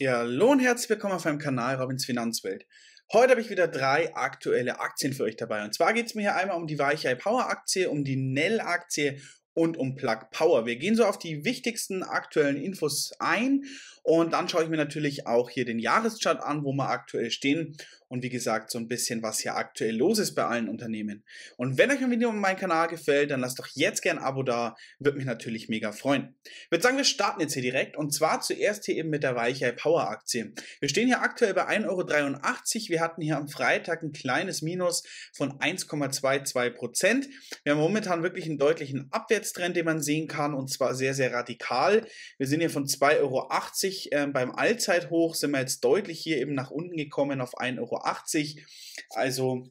Ja, hallo und herzlich willkommen auf meinem Kanal Robins Finanzwelt. Heute habe ich wieder drei aktuelle Aktien für euch dabei. Und zwar geht es mir hier einmal um die Weichei Power Aktie, um die Nell Aktie und um Plug Power. Wir gehen so auf die wichtigsten aktuellen Infos ein und dann schaue ich mir natürlich auch hier den Jahreschart an, wo wir aktuell stehen. Und wie gesagt, so ein bisschen, was hier aktuell los ist bei allen Unternehmen. Und wenn euch ein Video um meinen Kanal gefällt, dann lasst doch jetzt gern ein Abo da. Würde mich natürlich mega freuen. Ich würde sagen, wir starten jetzt hier direkt. Und zwar zuerst hier eben mit der Weichei Power Aktie. Wir stehen hier aktuell bei 1,83 Euro. Wir hatten hier am Freitag ein kleines Minus von 1,22 Prozent. Wir haben momentan wirklich einen deutlichen Abwärtstrend, den man sehen kann. Und zwar sehr, sehr radikal. Wir sind hier von 2,80 Euro deutlich, äh, beim Allzeithoch sind wir jetzt deutlich hier eben nach unten gekommen auf 1,80 Euro. Also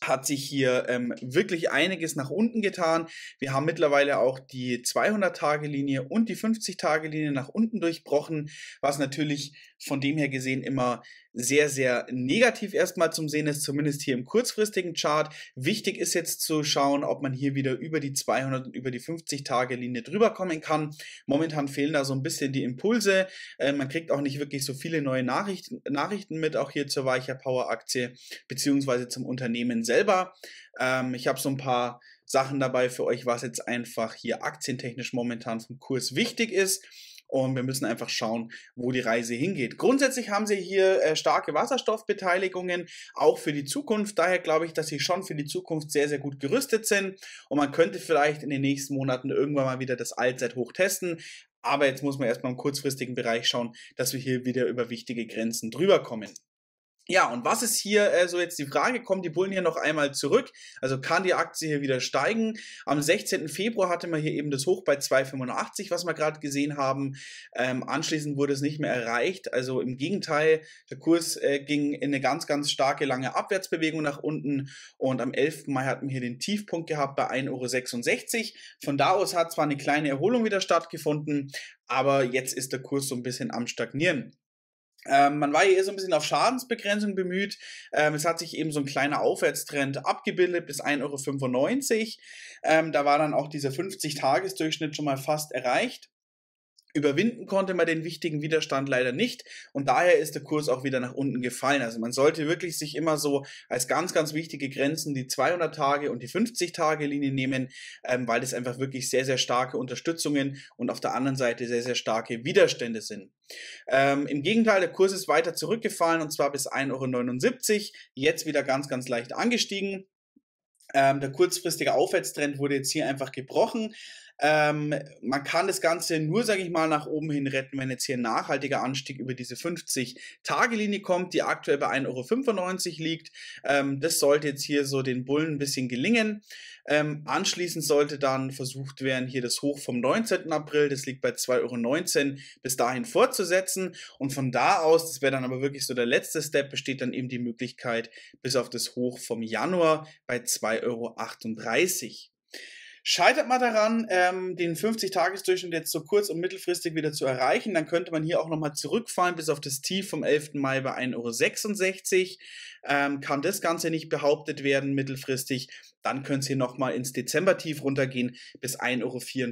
hat sich hier ähm, wirklich einiges nach unten getan. Wir haben mittlerweile auch die 200-Tage-Linie und die 50-Tage-Linie nach unten durchbrochen, was natürlich von dem her gesehen immer sehr, sehr negativ erstmal zum Sehen ist, zumindest hier im kurzfristigen Chart. Wichtig ist jetzt zu schauen, ob man hier wieder über die 200 und über die 50-Tage-Linie drüber kommen kann. Momentan fehlen da so ein bisschen die Impulse. Äh, man kriegt auch nicht wirklich so viele neue Nachrichten, Nachrichten mit, auch hier zur Weicher Power Aktie beziehungsweise zum Unternehmen selber. Ähm, ich habe so ein paar Sachen dabei für euch, was jetzt einfach hier aktientechnisch momentan vom Kurs wichtig ist. Und wir müssen einfach schauen, wo die Reise hingeht. Grundsätzlich haben sie hier äh, starke Wasserstoffbeteiligungen, auch für die Zukunft. Daher glaube ich, dass sie schon für die Zukunft sehr, sehr gut gerüstet sind. Und man könnte vielleicht in den nächsten Monaten irgendwann mal wieder das Allzeithoch testen. Aber jetzt muss man erstmal im kurzfristigen Bereich schauen, dass wir hier wieder über wichtige Grenzen drüber kommen. Ja, und was ist hier äh, so jetzt die Frage? Kommen die Bullen hier noch einmal zurück? Also kann die Aktie hier wieder steigen? Am 16. Februar hatte man hier eben das Hoch bei 2,85, was wir gerade gesehen haben. Ähm, anschließend wurde es nicht mehr erreicht. Also im Gegenteil, der Kurs äh, ging in eine ganz, ganz starke, lange Abwärtsbewegung nach unten. Und am 11. Mai hatten wir hier den Tiefpunkt gehabt bei 1,66 Euro. Von da aus hat zwar eine kleine Erholung wieder stattgefunden, aber jetzt ist der Kurs so ein bisschen am Stagnieren. Ähm, man war ja eher so ein bisschen auf Schadensbegrenzung bemüht. Ähm, es hat sich eben so ein kleiner Aufwärtstrend abgebildet bis 1,95 Euro. Ähm, da war dann auch dieser 50-Tages-Durchschnitt schon mal fast erreicht. Überwinden konnte man den wichtigen Widerstand leider nicht und daher ist der Kurs auch wieder nach unten gefallen. Also man sollte wirklich sich immer so als ganz, ganz wichtige Grenzen die 200 Tage und die 50 Tage Linie nehmen, ähm, weil das einfach wirklich sehr, sehr starke Unterstützungen und auf der anderen Seite sehr, sehr starke Widerstände sind. Ähm, Im Gegenteil, der Kurs ist weiter zurückgefallen und zwar bis 1,79 Euro, jetzt wieder ganz, ganz leicht angestiegen. Ähm, der kurzfristige Aufwärtstrend wurde jetzt hier einfach gebrochen. Ähm, man kann das Ganze nur, sage ich mal, nach oben hin retten, wenn jetzt hier ein nachhaltiger Anstieg über diese 50-Tage-Linie kommt, die aktuell bei 1,95 Euro liegt. Ähm, das sollte jetzt hier so den Bullen ein bisschen gelingen. Ähm, anschließend sollte dann versucht werden, hier das Hoch vom 19. April, das liegt bei 2,19 Euro, bis dahin fortzusetzen. Und von da aus, das wäre dann aber wirklich so der letzte Step, besteht dann eben die Möglichkeit, bis auf das Hoch vom Januar bei 2,38 Euro. Scheitert man daran, ähm, den 50-Tages-Durchschnitt jetzt so kurz- und mittelfristig wieder zu erreichen, dann könnte man hier auch nochmal zurückfallen bis auf das Tief vom 11. Mai bei 1,66 Euro. Ähm, kann das Ganze nicht behauptet werden mittelfristig, dann können es hier nochmal ins Dezember-Tief runtergehen bis 1,54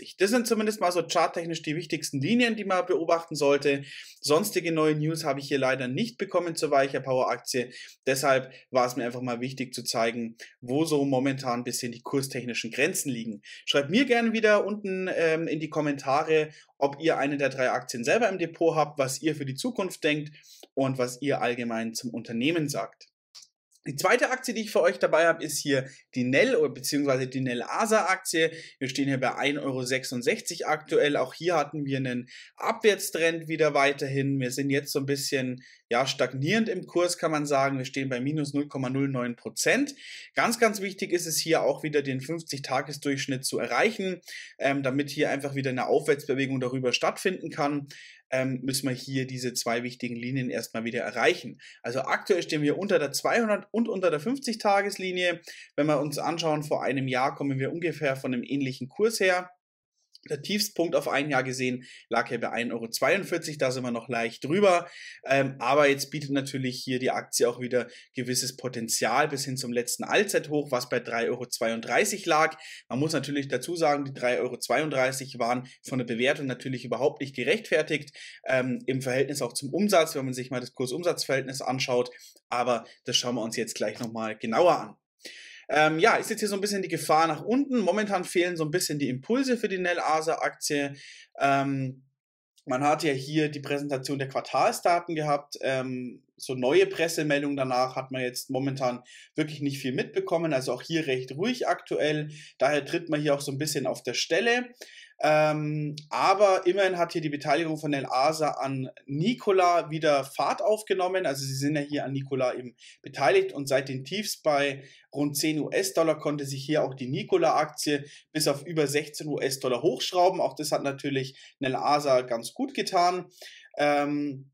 Euro. Das sind zumindest mal so charttechnisch die wichtigsten Linien, die man beobachten sollte. Sonstige neue News habe ich hier leider nicht bekommen zur Weicher Power Aktie. Deshalb war es mir einfach mal wichtig zu zeigen, wo so momentan ein bisschen die kurstechnischen Grenzen liegen. Schreibt mir gerne wieder unten ähm, in die Kommentare, ob ihr eine der drei Aktien selber im Depot habt, was ihr für die Zukunft denkt und was ihr allgemein zum Unternehmen sagt. Die zweite Aktie, die ich für euch dabei habe, ist hier die Nell bzw. die Nell ASA Aktie. Wir stehen hier bei 1,66 Euro aktuell. Auch hier hatten wir einen Abwärtstrend wieder weiterhin. Wir sind jetzt so ein bisschen ja, stagnierend im Kurs, kann man sagen. Wir stehen bei minus 0,09 Prozent. Ganz, ganz wichtig ist es hier auch wieder den 50-Tages-Durchschnitt zu erreichen, ähm, damit hier einfach wieder eine Aufwärtsbewegung darüber stattfinden kann ähm, müssen wir hier diese zwei wichtigen Linien erstmal wieder erreichen. Also aktuell stehen wir unter der 200 und unter der 50-Tageslinie. Wenn wir uns anschauen, vor einem Jahr kommen wir ungefähr von einem ähnlichen Kurs her. Der Tiefstpunkt auf ein Jahr gesehen lag ja bei 1,42 Euro, da sind wir noch leicht drüber. Ähm, aber jetzt bietet natürlich hier die Aktie auch wieder gewisses Potenzial bis hin zum letzten Allzeithoch, was bei 3,32 Euro lag. Man muss natürlich dazu sagen, die 3,32 Euro waren von der Bewertung natürlich überhaupt nicht gerechtfertigt, ähm, im Verhältnis auch zum Umsatz, wenn man sich mal das Kursumsatzverhältnis anschaut. Aber das schauen wir uns jetzt gleich nochmal genauer an. Ähm, ja, ist jetzt hier so ein bisschen die Gefahr nach unten. Momentan fehlen so ein bisschen die Impulse für die Nell Asa Aktie. Ähm, man hat ja hier die Präsentation der Quartalsdaten gehabt. Ähm, so neue Pressemeldungen danach hat man jetzt momentan wirklich nicht viel mitbekommen. Also auch hier recht ruhig aktuell. Daher tritt man hier auch so ein bisschen auf der Stelle. Ähm, aber immerhin hat hier die Beteiligung von El Asa an Nikola wieder Fahrt aufgenommen. Also sie sind ja hier an Nikola eben beteiligt und seit den Tiefs bei rund 10 US-Dollar konnte sich hier auch die Nikola-Aktie bis auf über 16 US-Dollar hochschrauben. Auch das hat natürlich El Asa ganz gut getan. Ähm,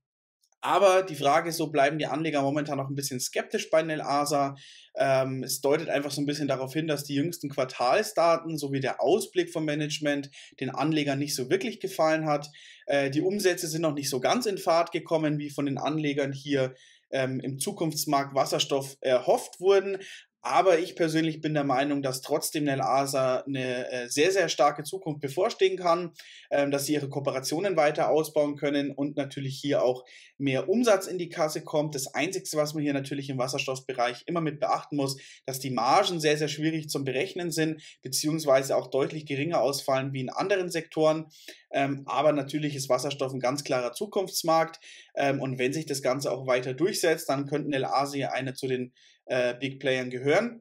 aber die Frage ist so, bleiben die Anleger momentan noch ein bisschen skeptisch bei Nelasa. Ähm, es deutet einfach so ein bisschen darauf hin, dass die jüngsten Quartalsdaten sowie der Ausblick vom Management den Anlegern nicht so wirklich gefallen hat. Äh, die Umsätze sind noch nicht so ganz in Fahrt gekommen, wie von den Anlegern hier ähm, im Zukunftsmarkt Wasserstoff äh, erhofft wurden. Aber ich persönlich bin der Meinung, dass trotzdem Nel Asa eine äh, sehr, sehr starke Zukunft bevorstehen kann, ähm, dass sie ihre Kooperationen weiter ausbauen können und natürlich hier auch mehr Umsatz in die Kasse kommt. Das Einzige, was man hier natürlich im Wasserstoffbereich immer mit beachten muss, dass die Margen sehr, sehr schwierig zum Berechnen sind, beziehungsweise auch deutlich geringer ausfallen wie in anderen Sektoren. Ähm, aber natürlich ist Wasserstoff ein ganz klarer Zukunftsmarkt. Ähm, und wenn sich das Ganze auch weiter durchsetzt, dann könnten El Asia eine zu den äh, Big Playern gehören.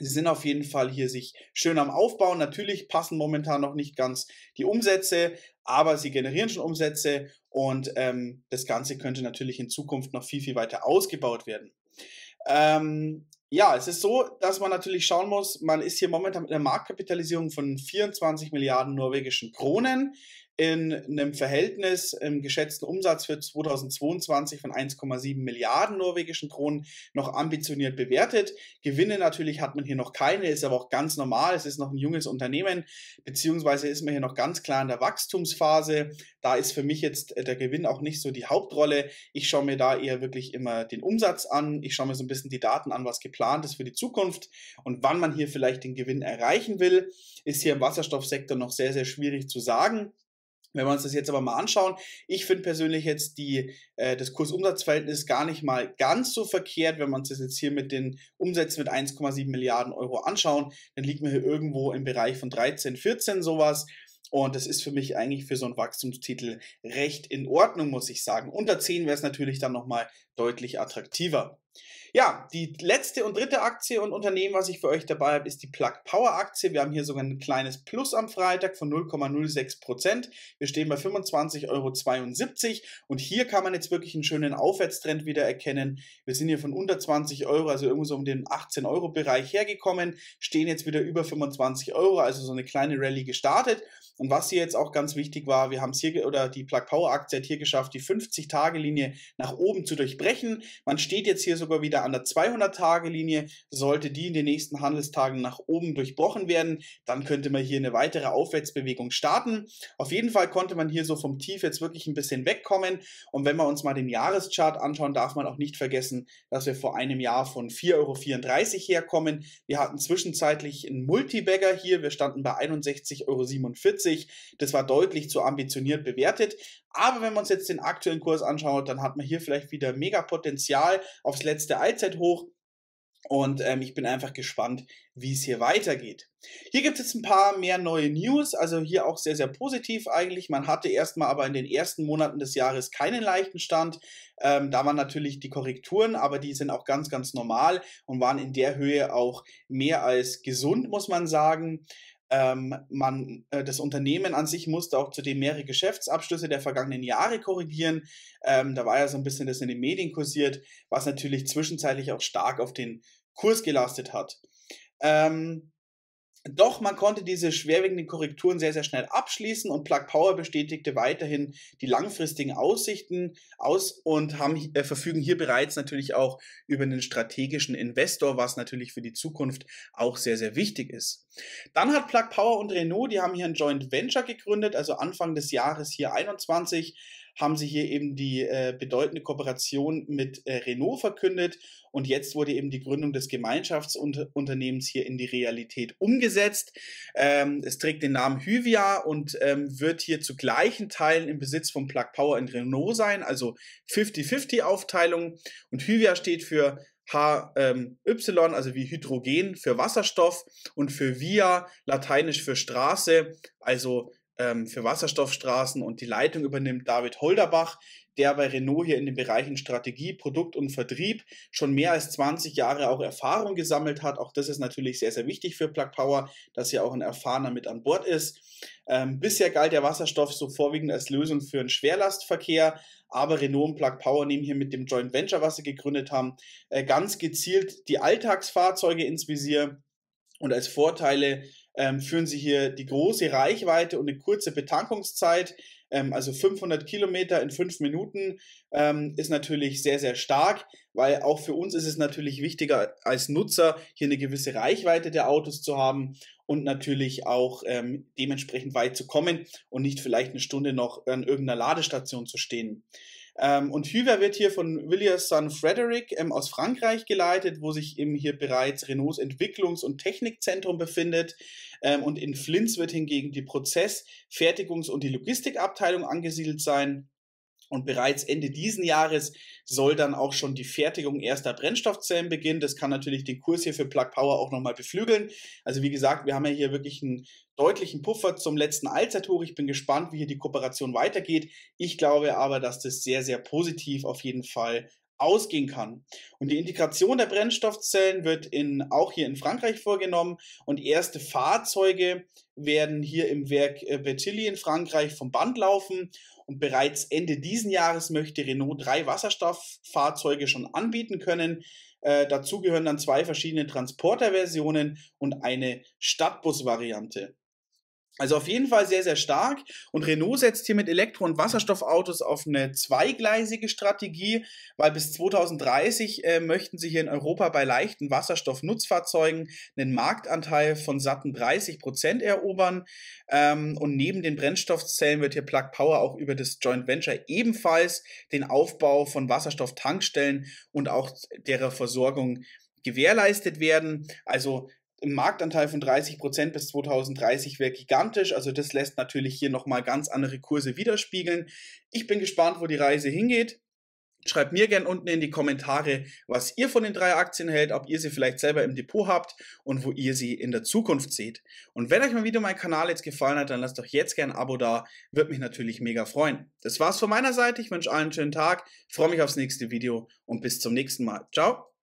Sie sind auf jeden Fall hier sich schön am Aufbauen. Natürlich passen momentan noch nicht ganz die Umsätze, aber sie generieren schon Umsätze und ähm, das Ganze könnte natürlich in Zukunft noch viel, viel weiter ausgebaut werden. Ähm, ja, es ist so, dass man natürlich schauen muss, man ist hier momentan mit einer Marktkapitalisierung von 24 Milliarden norwegischen Kronen in einem Verhältnis im geschätzten Umsatz für 2022 von 1,7 Milliarden norwegischen Kronen noch ambitioniert bewertet. Gewinne natürlich hat man hier noch keine, ist aber auch ganz normal. Es ist noch ein junges Unternehmen, beziehungsweise ist man hier noch ganz klar in der Wachstumsphase. Da ist für mich jetzt äh, der Gewinn auch nicht so die Hauptrolle. Ich schaue mir da eher wirklich immer den Umsatz an. Ich schaue mir so ein bisschen die Daten an, was geplant ist für die Zukunft und wann man hier vielleicht den Gewinn erreichen will. Ist hier im Wasserstoffsektor noch sehr, sehr schwierig zu sagen. Wenn wir uns das jetzt aber mal anschauen, ich finde persönlich jetzt die, äh, das Kursumsatzverhältnis gar nicht mal ganz so verkehrt. Wenn wir uns das jetzt hier mit den Umsätzen mit 1,7 Milliarden Euro anschauen, dann liegt man hier irgendwo im Bereich von 13, 14 sowas. Und das ist für mich eigentlich für so einen Wachstumstitel recht in Ordnung, muss ich sagen. Unter 10 wäre es natürlich dann nochmal deutlich attraktiver. Ja, die letzte und dritte Aktie und Unternehmen, was ich für euch dabei habe, ist die Plug Power Aktie. Wir haben hier sogar ein kleines Plus am Freitag von 0,06 Wir stehen bei 25,72 Euro und hier kann man jetzt wirklich einen schönen Aufwärtstrend wieder erkennen. Wir sind hier von unter 20 Euro, also irgendwo so um den 18 Euro Bereich hergekommen, stehen jetzt wieder über 25 Euro, also so eine kleine Rallye gestartet. Und was hier jetzt auch ganz wichtig war, wir haben es hier oder die Plug Power Aktie hat hier geschafft, die 50-Tage-Linie nach oben zu durchbrechen brechen. Man steht jetzt hier sogar wieder an der 200-Tage-Linie. Sollte die in den nächsten Handelstagen nach oben durchbrochen werden, dann könnte man hier eine weitere Aufwärtsbewegung starten. Auf jeden Fall konnte man hier so vom Tief jetzt wirklich ein bisschen wegkommen. Und wenn wir uns mal den Jahreschart anschauen, darf man auch nicht vergessen, dass wir vor einem Jahr von 4,34 Euro herkommen. Wir hatten zwischenzeitlich einen Multibagger hier. Wir standen bei 61,47 Euro. Das war deutlich zu ambitioniert bewertet. Aber wenn man uns jetzt den aktuellen Kurs anschaut, dann hat man hier vielleicht wieder mega Potenzial aufs letzte Allzeithoch. Und ähm, ich bin einfach gespannt, wie es hier weitergeht. Hier gibt es jetzt ein paar mehr neue News, also hier auch sehr, sehr positiv eigentlich. Man hatte erstmal aber in den ersten Monaten des Jahres keinen leichten Stand. Ähm, da waren natürlich die Korrekturen, aber die sind auch ganz, ganz normal und waren in der Höhe auch mehr als gesund, muss man sagen. Ähm, man, äh, das Unternehmen an sich musste auch zudem mehrere Geschäftsabschlüsse der vergangenen Jahre korrigieren. Ähm, da war ja so ein bisschen das in den Medien kursiert, was natürlich zwischenzeitlich auch stark auf den Kurs gelastet hat. Ähm, doch man konnte diese schwerwiegenden Korrekturen sehr, sehr schnell abschließen und Plug Power bestätigte weiterhin die langfristigen Aussichten aus und haben, äh, verfügen hier bereits natürlich auch über einen strategischen Investor, was natürlich für die Zukunft auch sehr, sehr wichtig ist. Dann hat Plug Power und Renault, die haben hier ein Joint Venture gegründet, also Anfang des Jahres hier 21, haben sie hier eben die äh, bedeutende Kooperation mit äh, Renault verkündet und jetzt wurde eben die Gründung des Gemeinschaftsunternehmens hier in die Realität umgesetzt. Ähm, es trägt den Namen Hyvia und ähm, wird hier zu gleichen Teilen im Besitz von Plug Power und Renault sein, also 50-50 Aufteilung und Hyvia steht für HY, ähm, also wie Hydrogen für Wasserstoff und für Via, lateinisch für Straße, also ähm, für Wasserstoffstraßen und die Leitung übernimmt David Holderbach, der bei Renault hier in den Bereichen Strategie, Produkt und Vertrieb schon mehr als 20 Jahre auch Erfahrung gesammelt hat. Auch das ist natürlich sehr, sehr wichtig für Plug Power, dass hier auch ein Erfahrener mit an Bord ist. Ähm, bisher galt der Wasserstoff so vorwiegend als Lösung für den Schwerlastverkehr, aber Renault und Plug Power nehmen hier mit dem Joint Venture, was sie gegründet haben, äh, ganz gezielt die Alltagsfahrzeuge ins Visier und als Vorteile ähm, führen sie hier die große Reichweite und eine kurze Betankungszeit. Ähm, also 500 Kilometer in fünf Minuten ähm, ist natürlich sehr, sehr stark, weil auch für uns ist es natürlich wichtiger als Nutzer, hier eine gewisse Reichweite der Autos zu haben und natürlich auch ähm, dementsprechend weit zu kommen und nicht vielleicht eine Stunde noch an irgendeiner Ladestation zu stehen. Ähm, und Hüver wird hier von William's Son Frederick ähm, aus Frankreich geleitet, wo sich eben hier bereits Renaults Entwicklungs- und Technikzentrum befindet. Ähm, und in Flins wird hingegen die Prozess-, Fertigungs- und die Logistikabteilung angesiedelt sein. Und bereits Ende diesen Jahres soll dann auch schon die Fertigung erster Brennstoffzellen beginnen. Das kann natürlich den Kurs hier für Plug Power auch nochmal beflügeln. Also wie gesagt, wir haben ja hier wirklich einen deutlichen Puffer zum letzten Allzeithoch. Ich bin gespannt, wie hier die Kooperation weitergeht. Ich glaube aber, dass das sehr, sehr positiv auf jeden Fall ausgehen kann. Und die Integration der Brennstoffzellen wird in, auch hier in Frankreich vorgenommen und erste Fahrzeuge werden hier im Werk Bertilli äh, in Frankreich vom Band laufen und bereits Ende diesen Jahres möchte Renault drei Wasserstofffahrzeuge schon anbieten können. Äh, dazu gehören dann zwei verschiedene Transporterversionen und eine Stadtbusvariante. Also auf jeden Fall sehr, sehr stark. Und Renault setzt hier mit Elektro- und Wasserstoffautos auf eine zweigleisige Strategie, weil bis 2030 äh, möchten sie hier in Europa bei leichten Wasserstoffnutzfahrzeugen einen Marktanteil von satten 30 Prozent erobern. Ähm, und neben den Brennstoffzellen wird hier Plug Power auch über das Joint Venture ebenfalls den Aufbau von Wasserstofftankstellen und auch deren Versorgung gewährleistet werden. Also Marktanteil von 30 Prozent bis 2030 wäre gigantisch. Also das lässt natürlich hier nochmal ganz andere Kurse widerspiegeln. Ich bin gespannt, wo die Reise hingeht. Schreibt mir gerne unten in die Kommentare, was ihr von den drei Aktien hält, ob ihr sie vielleicht selber im Depot habt und wo ihr sie in der Zukunft seht. Und wenn euch mal wieder mein Kanal jetzt gefallen hat, dann lasst doch jetzt gerne ein Abo da. Würde mich natürlich mega freuen. Das war's von meiner Seite. Ich wünsche allen einen schönen Tag, freue mich aufs nächste Video und bis zum nächsten Mal. Ciao!